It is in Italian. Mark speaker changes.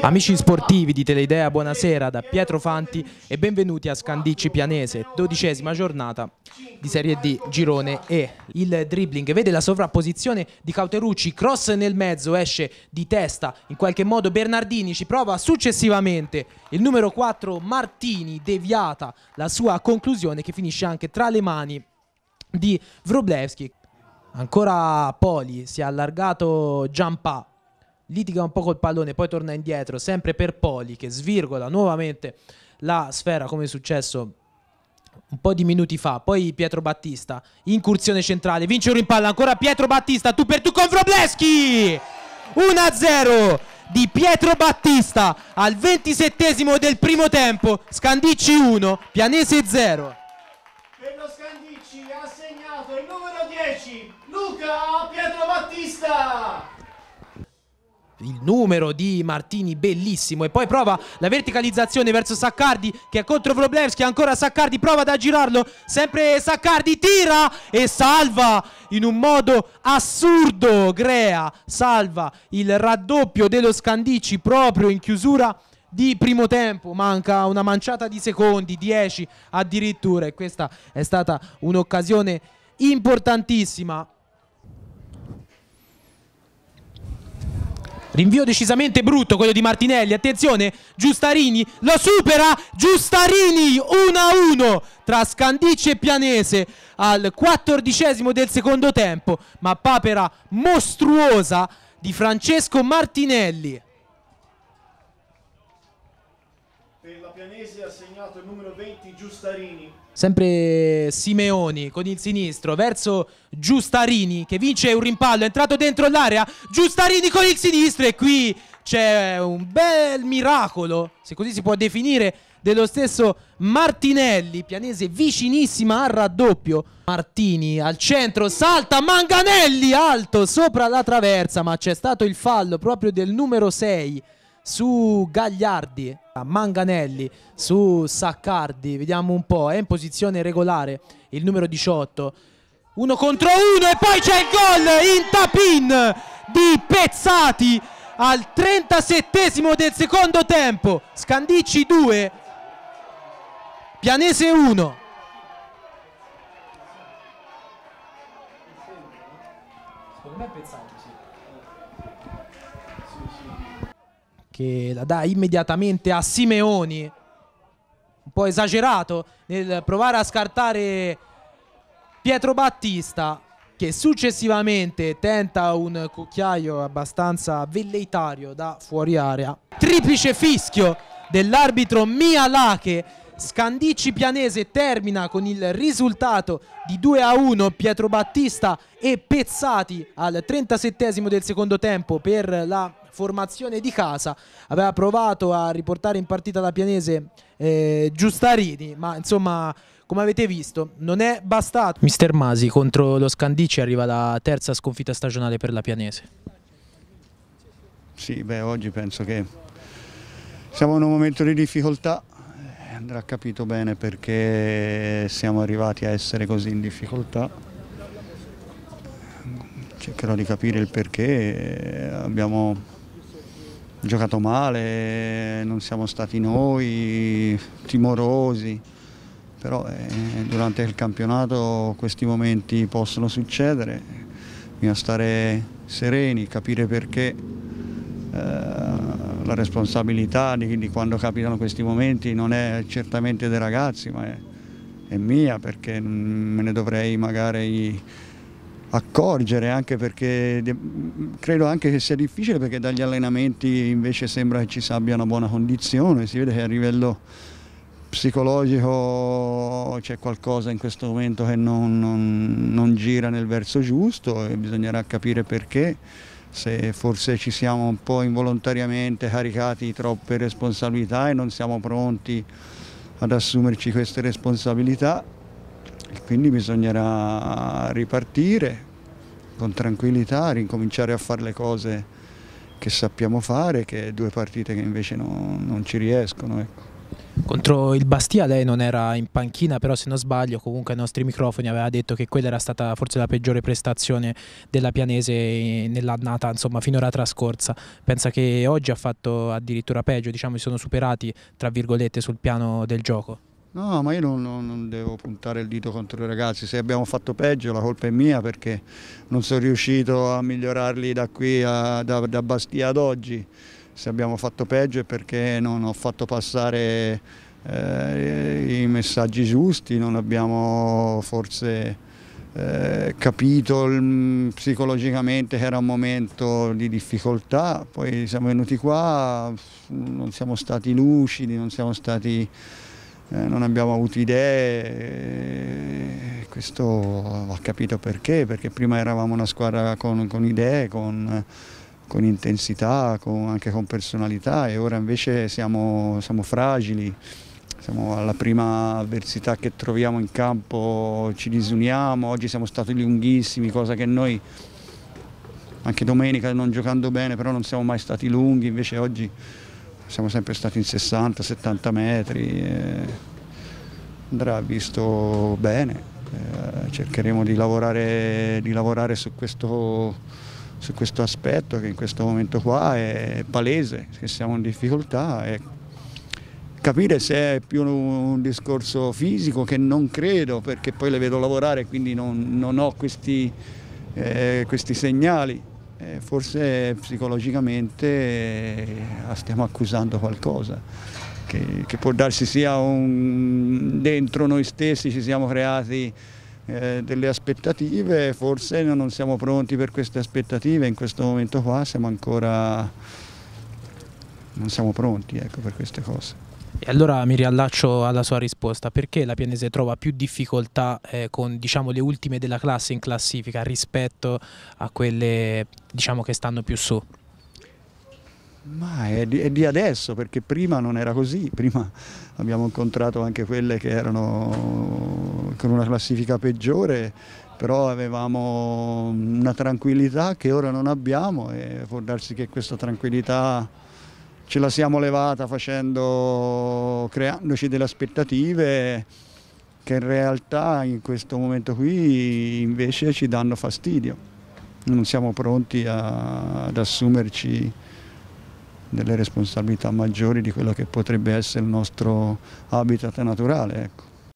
Speaker 1: Amici sportivi di Teleidea, buonasera da Pietro Fanti e benvenuti a Scandicci Pianese, dodicesima giornata di Serie D, girone E. Il dribbling vede la sovrapposizione di Cauterucci, cross nel mezzo, esce di testa, in qualche modo Bernardini ci prova successivamente, il numero 4 Martini deviata la sua conclusione che finisce anche tra le mani di Wroblewski. Ancora Poli, si è allargato Giampà, litiga un po' col pallone, poi torna indietro, sempre per Poli che svirgola nuovamente la sfera come è successo un po' di minuti fa, poi Pietro Battista, incursione centrale, vince un rimpallo ancora Pietro Battista, tu per tu con Wroblewski! 1-0 di Pietro Battista al ventisettesimo del primo tempo, Scandicci 1, Pianese 0. Per lo Scandicci ha
Speaker 2: segnato il numero 10,
Speaker 1: Luca Pietro Battista! il numero di Martini bellissimo e poi prova la verticalizzazione verso Saccardi che è contro Wroblewski ancora Saccardi prova ad aggirarlo sempre Saccardi tira e salva in un modo assurdo Grea salva il raddoppio dello Scandici proprio in chiusura di primo tempo, manca una manciata di secondi, 10 addirittura e questa è stata un'occasione importantissima Rinvio decisamente brutto quello di Martinelli, attenzione, Giustarini lo supera, Giustarini 1-1 tra Scandice e Pianese al quattordicesimo del secondo tempo, ma papera mostruosa di Francesco Martinelli.
Speaker 2: Per la Pianese ha segnato il numero 20 Giustarini.
Speaker 1: Sempre Simeoni con il sinistro verso Giustarini che vince un rimpallo, è entrato dentro l'area, Giustarini con il sinistro e qui c'è un bel miracolo, se così si può definire, dello stesso Martinelli, pianese vicinissima al raddoppio. Martini al centro, salta Manganelli alto sopra la traversa, ma c'è stato il fallo proprio del numero 6 su Gagliardi, Manganelli, su Saccardi, vediamo un po', è in posizione regolare il numero 18. Uno contro uno e poi c'è il gol in tapin di Pezzati al 37 del secondo tempo. Scandicci 2, Pianese 1. Secondo me è Pezzati, che la dà immediatamente a Simeoni un po' esagerato nel provare a scartare Pietro Battista che successivamente tenta un cucchiaio abbastanza velleitario da fuori area triplice fischio dell'arbitro Mia Lache Scandicci Pianese termina con il risultato di 2 a 1 Pietro Battista e Pezzati al 37 esimo del secondo tempo per la formazione di casa aveva provato a riportare in partita la pianese eh, Giustarini ma insomma come avete visto non è bastato Mister Masi contro lo Scandicci arriva la terza sconfitta stagionale per la pianese sì beh oggi penso che
Speaker 2: siamo in un momento di difficoltà eh, andrà capito bene perché siamo arrivati a essere così in difficoltà cercherò di capire il perché eh, abbiamo giocato male, non siamo stati noi, timorosi, però eh, durante il campionato questi momenti possono succedere, bisogna stare sereni, capire perché eh, la responsabilità di, di, quando capitano questi momenti non è certamente dei ragazzi, ma è, è mia perché mm, me ne dovrei magari accorgere anche perché credo anche che sia difficile perché dagli allenamenti invece sembra che ci sabbia una buona condizione, si vede che a livello psicologico c'è qualcosa in questo momento che non, non, non gira nel verso giusto e bisognerà capire perché, se forse ci siamo un po' involontariamente caricati di troppe responsabilità e non siamo pronti ad assumerci queste responsabilità quindi bisognerà ripartire con tranquillità, ricominciare a fare le cose che sappiamo fare, che due
Speaker 1: partite che invece no, non ci riescono. Ecco. Contro il Bastia lei non era in panchina, però se non sbaglio comunque ai nostri microfoni aveva detto che quella era stata forse la peggiore prestazione della Pianese nell'annata insomma, finora trascorsa. Pensa che oggi ha fatto addirittura peggio, diciamo si sono superati tra virgolette sul piano del gioco.
Speaker 2: No, ma io non, non, devo puntare il dito contro i ragazzi, se abbiamo fatto peggio la colpa è mia perché non sono riuscito a migliorarli da qui a, da, da Bastia ad oggi, se abbiamo fatto peggio è perché non ho fatto passare eh, i messaggi giusti, non abbiamo forse eh, capito mh, mm, psicologicamente che era un momento di difficoltà, poi siamo venuti qua, non siamo stati lucidi, non siamo stati eh, non abbiamo avuto idee eh, questo va capito perché, perché prima eravamo una squadra con, con idee, con, con intensità, con, anche con personalità e ora invece siamo, siamo, fragili, siamo alla prima avversità che troviamo in campo, ci disuniamo, oggi siamo stati lunghissimi, cosa che noi anche domenica non giocando bene però non siamo mai stati lunghi, invece oggi siamo sempre stati in 60-70 metri, andrà visto bene, eh, cercheremo di lavorare, di lavorare su, questo, su, questo, aspetto che in questo momento qua è palese, che siamo in difficoltà e capire se è più un discorso fisico che non credo perché poi le vedo lavorare quindi non, non ho questi, eh, questi segnali. Eh, forse psicologicamente eh, la stiamo accusando qualcosa. Che, che può darsi sia un, dentro noi stessi ci siamo creati eh, delle aspettative, forse non siamo pronti per queste aspettative, in questo momento qua siamo ancora non siamo pronti ecco, per queste cose.
Speaker 1: E allora mi riallaccio alla sua risposta, perché la Pianese trova più difficoltà eh, con diciamo, le ultime della classe in classifica rispetto a quelle diciamo, che stanno più su?
Speaker 2: Ma è di, è di, adesso, perché prima non era così, prima abbiamo incontrato anche quelle che erano con una classifica peggiore, però avevamo una tranquillità che ora non abbiamo e può darsi che questa tranquillità ce la siamo levata facendo, creandoci delle aspettative che in realtà in questo momento qui invece ci danno fastidio. Non siamo pronti a, ad assumerci delle responsabilità maggiori di quello che potrebbe essere il nostro habitat naturale. Ecco.